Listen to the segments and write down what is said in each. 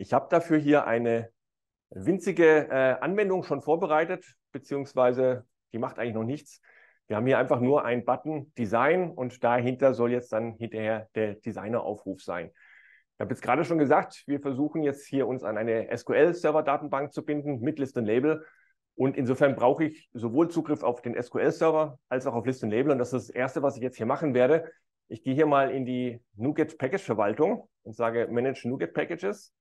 Ich habe dafür hier eine winzige äh, Anwendung schon vorbereitet, beziehungsweise die macht eigentlich noch nichts. Wir haben hier einfach nur einen Button Design und dahinter soll jetzt dann hinterher der Designeraufruf sein. Ich habe jetzt gerade schon gesagt, wir versuchen jetzt hier uns an eine SQL-Server-Datenbank zu binden mit List und Label. Und insofern brauche ich sowohl Zugriff auf den SQL-Server als auch auf List und Label. Und das ist das Erste, was ich jetzt hier machen werde. Ich gehe hier mal in die NuGet-Package-Verwaltung und sage Manage NuGet Packages.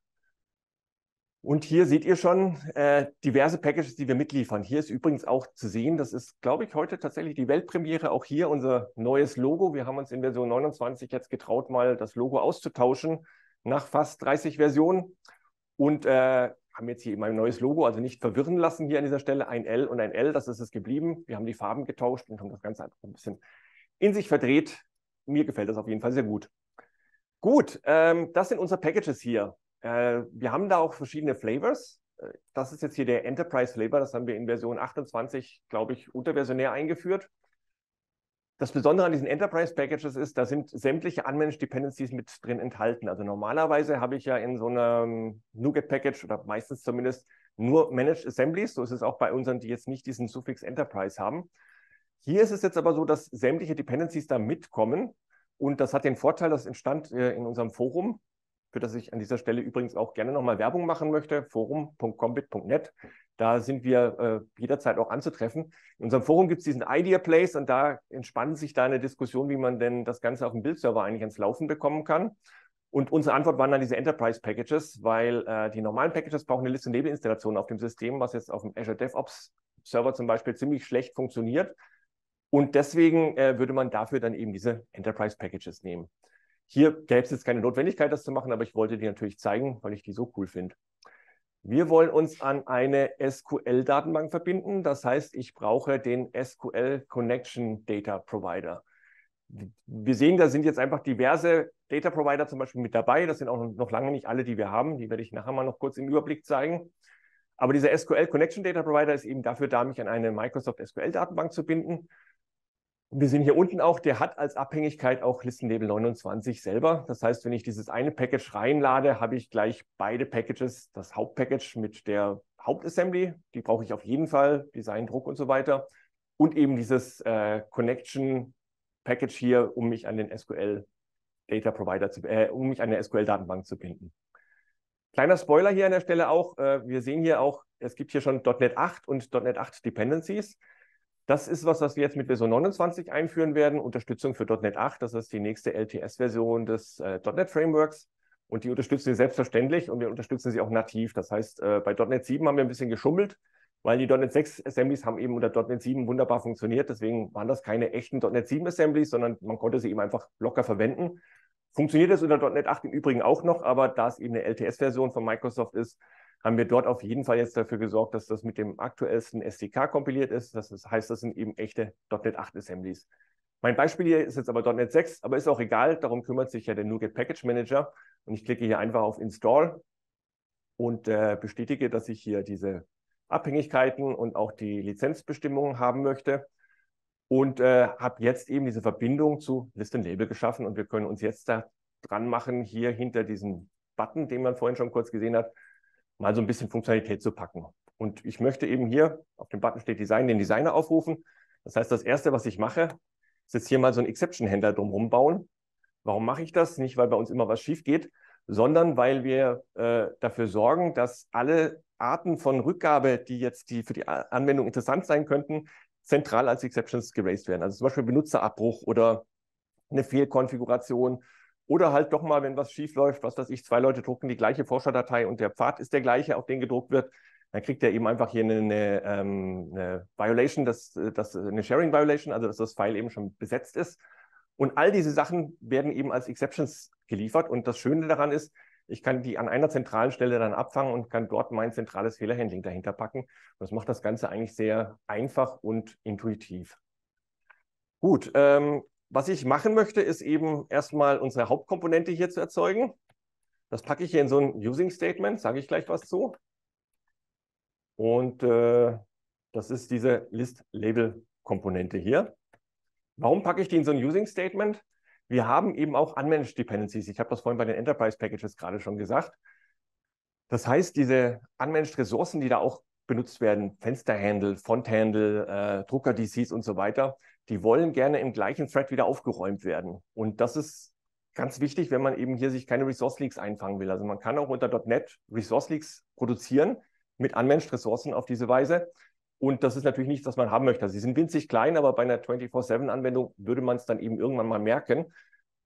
Und hier seht ihr schon äh, diverse Packages, die wir mitliefern. Hier ist übrigens auch zu sehen, das ist, glaube ich, heute tatsächlich die Weltpremiere. Auch hier unser neues Logo. Wir haben uns in Version 29 jetzt getraut, mal das Logo auszutauschen nach fast 30 Versionen. Und äh, haben jetzt hier mein neues Logo, also nicht verwirren lassen hier an dieser Stelle. Ein L und ein L, das ist es geblieben. Wir haben die Farben getauscht und haben das Ganze einfach ein bisschen in sich verdreht. Mir gefällt das auf jeden Fall sehr gut. Gut, ähm, das sind unsere Packages hier. Äh, wir haben da auch verschiedene Flavors. Äh, das ist jetzt hier der Enterprise Flavor. Das haben wir in Version 28, glaube ich, unterversionär eingeführt. Das Besondere an diesen Enterprise Packages ist, da sind sämtliche Unmanaged Dependencies mit drin enthalten. Also normalerweise habe ich ja in so einem NuGet Package oder meistens zumindest nur Managed Assemblies. So ist es auch bei unseren, die jetzt nicht diesen Suffix Enterprise haben. Hier ist es jetzt aber so, dass sämtliche Dependencies da mitkommen. Und das hat den Vorteil, das entstand äh, in unserem Forum, für das ich an dieser Stelle übrigens auch gerne nochmal Werbung machen möchte, forum.combit.net. Da sind wir äh, jederzeit auch anzutreffen. In unserem Forum gibt es diesen Idea Place und da entspannt sich da eine Diskussion, wie man denn das Ganze auf dem Bildserver eigentlich ans Laufen bekommen kann. Und unsere Antwort waren dann diese Enterprise Packages, weil äh, die normalen Packages brauchen eine Liste Nebeninstallation auf dem System, was jetzt auf dem Azure DevOps Server zum Beispiel ziemlich schlecht funktioniert. Und deswegen äh, würde man dafür dann eben diese Enterprise Packages nehmen. Hier gäbe es jetzt keine Notwendigkeit, das zu machen, aber ich wollte die natürlich zeigen, weil ich die so cool finde. Wir wollen uns an eine SQL-Datenbank verbinden. Das heißt, ich brauche den SQL Connection Data Provider. Wir sehen, da sind jetzt einfach diverse Data Provider zum Beispiel mit dabei. Das sind auch noch lange nicht alle, die wir haben. Die werde ich nachher mal noch kurz im Überblick zeigen. Aber dieser SQL Connection Data Provider ist eben dafür da, mich an eine Microsoft SQL Datenbank zu binden. Und wir sehen hier unten auch, der hat als Abhängigkeit auch Listennebel 29 selber. Das heißt, wenn ich dieses eine Package reinlade, habe ich gleich beide Packages, das Hauptpackage mit der Hauptassembly, die brauche ich auf jeden Fall, Design, Druck und so weiter. Und eben dieses äh, Connection Package hier, um mich an den SQL Data Provider zu, äh, um mich an der SQL Datenbank zu binden. Kleiner Spoiler hier an der Stelle auch. Äh, wir sehen hier auch, es gibt hier schon .NET 8 und .NET 8 Dependencies. Das ist was, was wir jetzt mit Version 29 einführen werden. Unterstützung für .NET 8, das ist die nächste LTS-Version des äh, .NET Frameworks. Und die unterstützen wir selbstverständlich und wir unterstützen sie auch nativ. Das heißt, äh, bei .NET 7 haben wir ein bisschen geschummelt, weil die .NET 6 Assemblies haben eben unter .NET 7 wunderbar funktioniert. Deswegen waren das keine echten .NET 7 Assemblies, sondern man konnte sie eben einfach locker verwenden. Funktioniert es unter .NET 8 im Übrigen auch noch, aber da es eben eine LTS-Version von Microsoft ist, haben wir dort auf jeden Fall jetzt dafür gesorgt, dass das mit dem aktuellsten SDK kompiliert ist. Das heißt, das sind eben echte .NET 8 Assemblies. Mein Beispiel hier ist jetzt aber .NET 6, aber ist auch egal, darum kümmert sich ja der NuGet Package Manager. Und ich klicke hier einfach auf Install und äh, bestätige, dass ich hier diese Abhängigkeiten und auch die Lizenzbestimmungen haben möchte. Und äh, habe jetzt eben diese Verbindung zu List and Label geschaffen und wir können uns jetzt da dran machen, hier hinter diesem Button, den man vorhin schon kurz gesehen hat, mal so ein bisschen Funktionalität zu packen. Und ich möchte eben hier, auf dem Button steht Design, den Designer aufrufen. Das heißt, das Erste, was ich mache, ist jetzt hier mal so einen Exception-Händler drumherum bauen. Warum mache ich das? Nicht, weil bei uns immer was schief geht, sondern weil wir äh, dafür sorgen, dass alle Arten von Rückgabe, die jetzt die für die Anwendung interessant sein könnten, zentral als Exceptions geraced werden. Also zum Beispiel Benutzerabbruch oder eine Fehlkonfiguration oder halt doch mal, wenn was schief läuft, was weiß ich, zwei Leute drucken die gleiche Forscherdatei und der Pfad ist der gleiche, auf den gedruckt wird, dann kriegt er eben einfach hier eine, eine, ähm, eine Violation, das, das, eine Sharing Violation, also dass das File eben schon besetzt ist. Und all diese Sachen werden eben als Exceptions geliefert. Und das Schöne daran ist, ich kann die an einer zentralen Stelle dann abfangen und kann dort mein zentrales Fehlerhandling dahinter packen. Und das macht das Ganze eigentlich sehr einfach und intuitiv. Gut, ähm, was ich machen möchte, ist eben erstmal unsere Hauptkomponente hier zu erzeugen. Das packe ich hier in so ein Using Statement, sage ich gleich was zu. Und äh, das ist diese List-Label-Komponente hier. Warum packe ich die in so ein Using Statement? Wir haben eben auch Unmanaged Dependencies. Ich habe das vorhin bei den Enterprise Packages gerade schon gesagt. Das heißt, diese Unmanaged Ressourcen, die da auch benutzt werden, Fensterhandle, Fonthandle, äh, Drucker-DCs und so weiter, die wollen gerne im gleichen Thread wieder aufgeräumt werden. Und das ist ganz wichtig, wenn man eben hier sich keine Resource Leaks einfangen will. Also man kann auch unter .NET Resource Leaks produzieren mit unmanaged Ressourcen auf diese Weise. Und das ist natürlich nichts, was man haben möchte. Also sie sind winzig klein, aber bei einer 24-7-Anwendung würde man es dann eben irgendwann mal merken.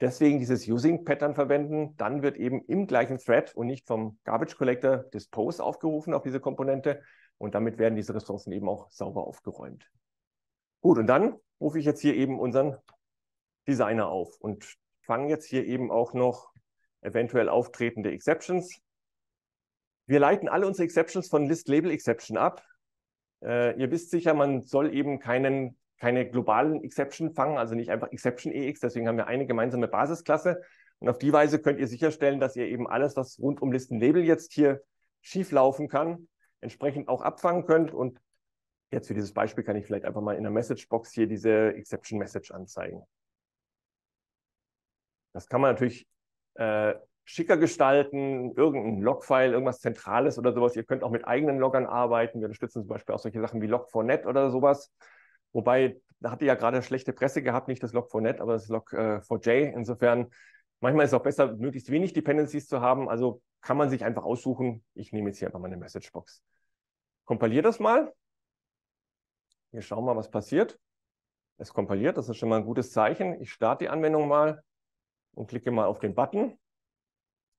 Deswegen dieses Using-Pattern verwenden, dann wird eben im gleichen Thread und nicht vom Garbage Collector Dispose aufgerufen auf diese Komponente. Und damit werden diese Ressourcen eben auch sauber aufgeräumt. Gut, und dann rufe ich jetzt hier eben unseren Designer auf und fange jetzt hier eben auch noch eventuell auftretende Exceptions. Wir leiten alle unsere Exceptions von List-Label-Exception ab. Äh, ihr wisst sicher, man soll eben keinen, keine globalen Exception fangen, also nicht einfach Exception-EX. Deswegen haben wir eine gemeinsame Basisklasse. Und auf die Weise könnt ihr sicherstellen, dass ihr eben alles, was rund um Listen-Label jetzt hier schief laufen kann, entsprechend auch abfangen könnt und Jetzt für dieses Beispiel kann ich vielleicht einfach mal in der Messagebox hier diese Exception Message anzeigen. Das kann man natürlich äh, schicker gestalten, irgendein Log-File, irgendwas Zentrales oder sowas. Ihr könnt auch mit eigenen Loggern arbeiten. Wir unterstützen zum Beispiel auch solche Sachen wie Log4net oder sowas. Wobei, da hatte ja gerade schlechte Presse gehabt, nicht das Log4net, aber das Log4j. Äh, Insofern, manchmal ist es auch besser, möglichst wenig Dependencies zu haben. Also kann man sich einfach aussuchen. Ich nehme jetzt hier einfach mal eine Messagebox. Kompiliere das mal wir schauen mal, was passiert. Es kompiliert, das ist schon mal ein gutes Zeichen. Ich starte die Anwendung mal und klicke mal auf den Button.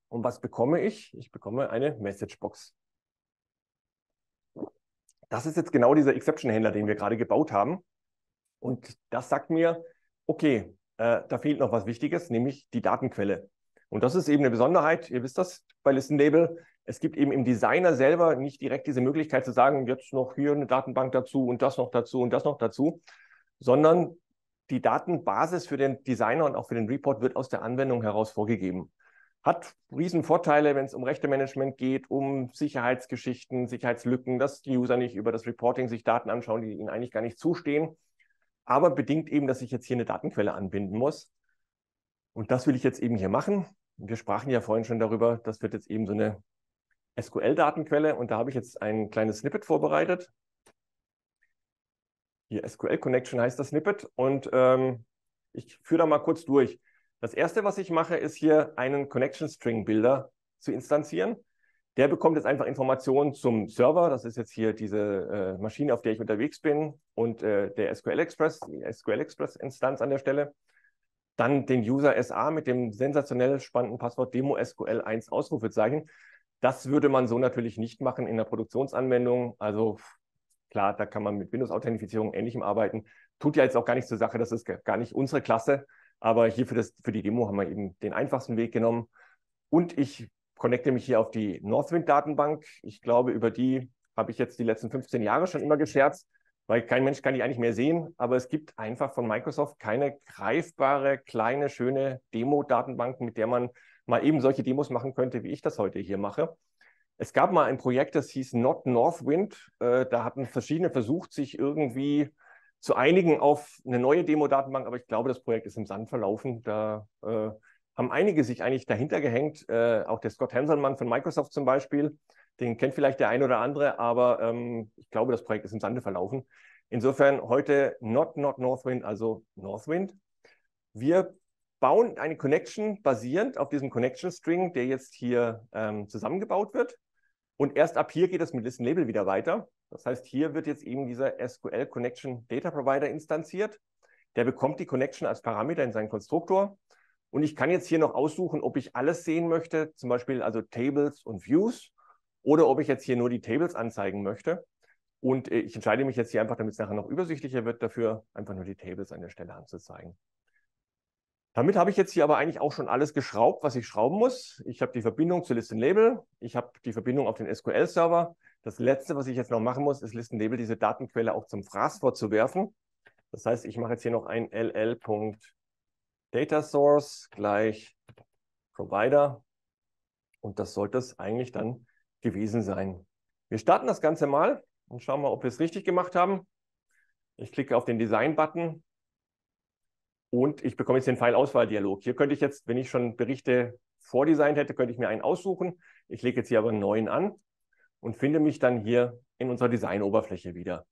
Und was bekomme ich? Ich bekomme eine Messagebox. Das ist jetzt genau dieser Exception-Händler, den wir gerade gebaut haben. Und das sagt mir, okay, äh, da fehlt noch was Wichtiges, nämlich die Datenquelle. Und das ist eben eine Besonderheit. Ihr wisst das bei Listen Label. Es gibt eben im Designer selber nicht direkt diese Möglichkeit zu sagen, jetzt noch hier eine Datenbank dazu und das noch dazu und das noch dazu, sondern die Datenbasis für den Designer und auch für den Report wird aus der Anwendung heraus vorgegeben. Hat riesen Vorteile, wenn es um Rechtemanagement geht, um Sicherheitsgeschichten, Sicherheitslücken, dass die User nicht über das Reporting sich Daten anschauen, die ihnen eigentlich gar nicht zustehen. Aber bedingt eben, dass ich jetzt hier eine Datenquelle anbinden muss. Und das will ich jetzt eben hier machen. Wir sprachen ja vorhin schon darüber, das wird jetzt eben so eine SQL-Datenquelle und da habe ich jetzt ein kleines Snippet vorbereitet. Hier SQL Connection heißt das Snippet und ähm, ich führe da mal kurz durch. Das erste, was ich mache, ist hier einen Connection String Builder zu instanzieren. Der bekommt jetzt einfach Informationen zum Server. Das ist jetzt hier diese äh, Maschine, auf der ich unterwegs bin und äh, der SQL Express, die SQL Express Instanz an der Stelle dann den User SA mit dem sensationell spannenden Passwort Demo SQL 1 Ausrufezeichen. Das würde man so natürlich nicht machen in der Produktionsanwendung. Also klar, da kann man mit Windows-Authentifizierung ähnlichem arbeiten. Tut ja jetzt auch gar nichts zur Sache, das ist gar nicht unsere Klasse. Aber hier für, das, für die Demo haben wir eben den einfachsten Weg genommen. Und ich connecte mich hier auf die Northwind-Datenbank. Ich glaube, über die habe ich jetzt die letzten 15 Jahre schon immer gescherzt weil kein Mensch kann die eigentlich mehr sehen, aber es gibt einfach von Microsoft keine greifbare, kleine, schöne Demo-Datenbank, mit der man mal eben solche Demos machen könnte, wie ich das heute hier mache. Es gab mal ein Projekt, das hieß Not Northwind. Äh, da hatten verschiedene versucht, sich irgendwie zu einigen auf eine neue Demo-Datenbank, aber ich glaube, das Projekt ist im Sand verlaufen. Da äh, haben einige sich eigentlich dahinter gehängt, äh, auch der Scott Hanselmann von Microsoft zum Beispiel. Den kennt vielleicht der ein oder andere, aber ähm, ich glaube, das Projekt ist im Sande verlaufen. Insofern heute Not Not Northwind, also Northwind. Wir bauen eine Connection basierend auf diesem Connection String, der jetzt hier ähm, zusammengebaut wird. Und erst ab hier geht es mit Listen Label wieder weiter. Das heißt, hier wird jetzt eben dieser SQL Connection Data Provider instanziert. Der bekommt die Connection als Parameter in seinen Konstruktor. Und ich kann jetzt hier noch aussuchen, ob ich alles sehen möchte, zum Beispiel also Tables und Views oder ob ich jetzt hier nur die Tables anzeigen möchte. Und äh, ich entscheide mich jetzt hier einfach, damit es nachher noch übersichtlicher wird, dafür einfach nur die Tables an der Stelle anzuzeigen. Damit habe ich jetzt hier aber eigentlich auch schon alles geschraubt, was ich schrauben muss. Ich habe die Verbindung zu Listen-Label, ich habe die Verbindung auf den SQL-Server. Das Letzte, was ich jetzt noch machen muss, ist Listen-Label diese Datenquelle auch zum Fraßwort vorzuwerfen. Das heißt, ich mache jetzt hier noch ein ll.datasource gleich Provider. Und das sollte es eigentlich dann gewesen sein. Wir starten das Ganze mal und schauen mal, ob wir es richtig gemacht haben. Ich klicke auf den Design-Button und ich bekomme jetzt den Pfeilauswahldialog. Hier könnte ich jetzt, wenn ich schon Berichte vordesignt hätte, könnte ich mir einen aussuchen. Ich lege jetzt hier aber einen neuen an und finde mich dann hier in unserer Design-Oberfläche wieder.